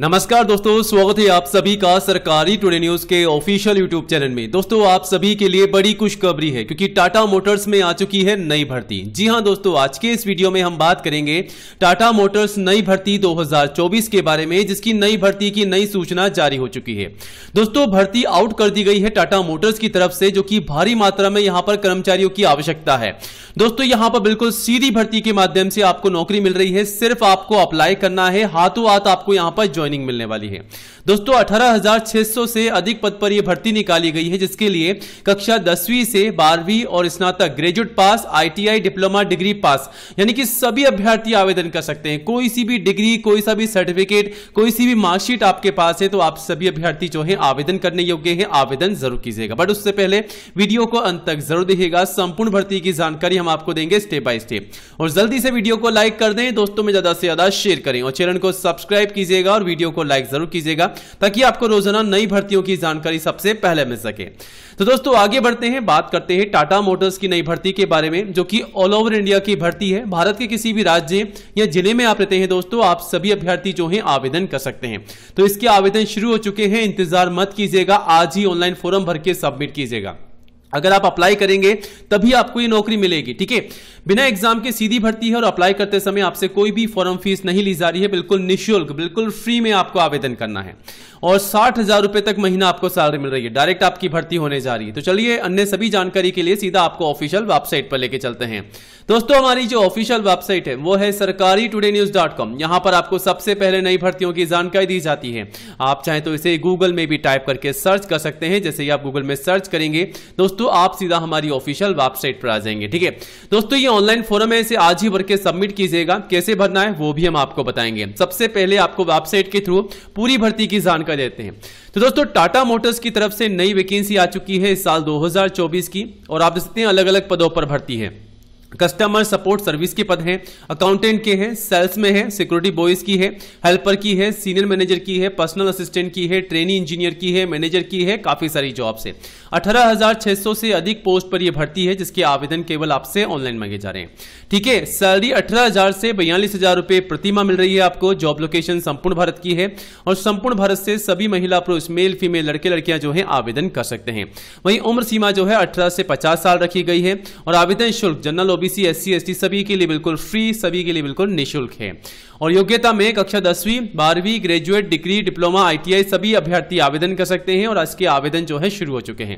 नमस्कार दोस्तों स्वागत है आप सभी का सरकारी टुडे न्यूज के ऑफिशियल यूट्यूब चैनल में दोस्तों आप सभी के लिए बड़ी खुशखबरी है क्योंकि टाटा मोटर्स में आ चुकी है नई भर्ती जी हां दोस्तों आज के इस वीडियो में हम बात करेंगे टाटा मोटर्स नई भर्ती 2024 के बारे में जिसकी नई भर्ती की नई सूचना जारी हो चुकी है दोस्तों भर्ती आउट कर दी गई है टाटा मोटर्स की तरफ से जो की भारी मात्रा में यहाँ पर कर्मचारियों की आवश्यकता है दोस्तों यहाँ पर बिल्कुल सीधी भर्ती के माध्यम से आपको नौकरी मिल रही है सिर्फ आपको अप्लाई करना है हाथों हाथ आपको यहाँ पर ज्वाइन ज्वाइनिंग मिलने वाली है दोस्तों 18,600 से अधिक पद पर यह भर्ती निकाली गई है जिसके लिए कक्षा दसवीं से बारहवीं और स्नातक graduate pass ITI diploma degree pass यानी कि सभी अभ्यर्थी आवेदन कर सकते हैं कोई सी भी डिग्री कोई सा भी सर्टिफिकेट कोई सी भी मार्कशीट आपके पास है तो आप सभी अभ्यर्थी जो है आवेदन करने योग्य है आवेदन जरूर कीजिएगा बट उससे पहले वीडियो को अंत तक जरूर देखिएगा संपूर्ण भर्ती की जानकारी हम आपको देंगे स्टेप बाय स्टेप और जल्दी से वीडियो को लाइक कर दें दोस्तों में ज्यादा से ज्यादा शेयर करें और चैनल को सब्सक्राइब कीजिएगा और वीडियो वीडियो को लाइक जरूर कीजिएगा ताकि आपको रोजाना नई भर्तियों की जानकारी सबसे पहले मिल सके तो दोस्तों आगे बढ़ते हैं बात करते हैं टाटा मोटर्स की नई भर्ती के बारे में जो कि ऑल ओवर इंडिया की भर्ती है भारत के किसी भी राज्य या जिले में आप रहते हैं दोस्तों आप सभी अभ्यर्थी जो हैं आवेदन कर सकते हैं तो इसके आवेदन शुरू हो चुके हैं इंतजार मत कीजिएगा आज ही ऑनलाइन फॉर्म भर के सबमिट कीजिएगा अगर आप अप्लाई करेंगे तभी आपको ये नौकरी मिलेगी ठीक है बिना एग्जाम के सीधी भर्ती है और अप्लाई करते समय आपसे कोई भी फॉर्म फीस नहीं ली जा रही है बिल्कुल निःशुल्क बिल्कुल फ्री में आपको आवेदन करना है और साठ हजार रुपए तक महीना आपको सैलरी मिल रही है डायरेक्ट आपकी भर्ती होने जा रही है तो चलिए अन्य सभी जानकारी के लिए सीधा आपको ऑफिशियल वेबसाइट पर लेके चलते हैं दोस्तों हमारी जो ऑफिशियल वेबसाइट है वो है सरकारी टुडे न्यूज डॉट कॉम यहां पर आपको सबसे पहले नई भर्तियों की जानकारी दी जाती है आप चाहे तो इसे गूगल में भी टाइप करके सर्च कर सकते हैं जैसे ही आप गूगल में सर्च करेंगे दोस्तों दोस्तों आप सीधा हमारी ऑफिशियल वेबसाइट पर आ जाएंगे ठीक है दोस्तों ये ऑनलाइन फॉर्म है इसे आज ही भर के सबमिट कीजिएगा कैसे भरना है वो भी हम आपको बताएंगे सबसे पहले आपको वेबसाइट के थ्रू पूरी भर्ती की जानकारी देते हैं तो दोस्तों टाटा मोटर्स की तरफ से नई वैकेंसी आ चुकी है इस साल 2024 की और आप देखते हैं अलग अलग पदों पर भर्ती है कस्टमर सपोर्ट सर्विस के पद हैं अकाउंटेंट के हैं सेल्स में है सिक्योरिटी बॉयज की है हेल्पर की है सीनियर मैनेजर की है पर्सनल असिस्टेंट की है ट्रेनी इंजीनियर की है मैनेजर की है काफी सारी जॉब्स है 18,600 से अधिक पोस्ट पर यह भर्ती है जिसके आवेदन केवल आपसे ऑनलाइन मांगे जा रहे हैं ठीक है सैलरी हजार से बयालीस हजार रुपए प्रतिमा मिल रही है आपको जॉब लोकेशन संपूर्ण भारत की है और संपूर्ण भारत से सभी महिला पुरुष मेल फीमेल लड़के लड़कियां जो है आवेदन कर सकते हैं वहीं उम्र सीमा जो है अठारह से पचास साल रखी गई है और आवेदन शुल्क जनरल ओबीसी एससी एसटी सभी के लिए बिल्कुल फ्री सभी के लिए बिल्कुल निःशुल्क है और योग्यता में कक्षा दसवीं बारहवीं ग्रेजुएट डिग्री डिप्लोमा आईटीआई सभी अभ्यर्थी आवेदन कर सकते हैं और आज के आवेदन जो है शुरू हो चुके हैं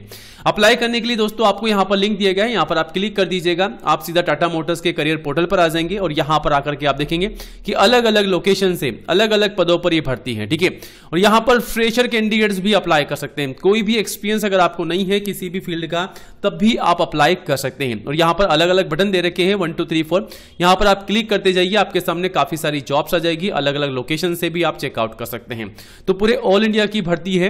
अप्लाई करने के लिए दोस्तों आपको यहाँ पर लिंक दिया गया है यहाँ पर आप क्लिक कर दीजिएगा आप सीधा टाटा मोटर्स के करियर पोर्टल पर आ जाएंगे और यहाँ पर आकर के आप देखेंगे कि अलग अलग लोकेशन से अलग अलग पदों पर ये भर्ती है ठीक है और यहाँ पर फ्रेशर कैंडिडेट्स भी अप्लाई कर सकते हैं कोई भी एक्सपीरियंस अगर आपको नहीं है किसी भी फील्ड का तब भी आप अप्लाई कर सकते हैं और यहाँ पर अलग अलग बटन दे रखे हैं वन टू थ्री फोर यहाँ पर आप क्लिक करते जाइए आपके सामने काफी सारी जॉब्स आ जाएगी अलग अलग लोकेशन से भी आप चेकआउट कर सकते हैं तो पूरे ऑल इंडिया की भर्ती है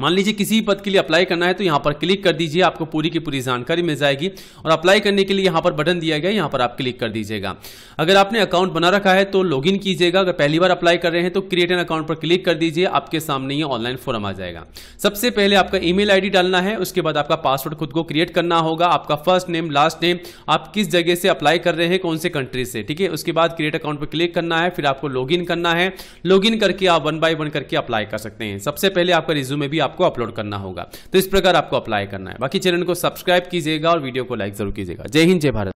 मान लीजिए किसी भी पद के लिए अप्लाई करना है तो यहाँ पर क्लिक कर दीजिए आपको पूरी की पूरी जानकारी मिल जाएगी और अप्लाई करने के लिए यहाँ पर बटन दिया गया यहाँ पर आप क्लिक कर दीजिएगा अगर आपने अकाउंट बना रखा है तो लॉग इन कीजिएगा अगर पहली बार अप्लाई कर रहे हैं तो क्रिएट एन अकाउंट पर क्लिक कर दीजिए आपके सामने ये ऑनलाइन फॉर्म आ जाएगा सबसे पहले आपका ई मेल डालना है उसके बाद आपका पासवर्ड खुद को क्रिएट करना होगा आपका फर्स्ट नेम लास्ट नेम आप किस जगह से अप्लाई कर रहे हैं कौन से कंट्री से ठीक है उसके बाद क्रिएट अकाउंट पर क्लिक करना है फिर आपको लॉग करना है लॉग करके आप वन बाय वन करके अप्लाई कर सकते हैं सबसे पहले आपका रिज्यूमे भी आपको अपलोड करना होगा तो इस प्रकार आपको अप्लाई करना है बाकी चैनल को सब्सक्राइब कीजिएगा और वीडियो को लाइक जरूर कीजिएगा जय हिंद जय भारत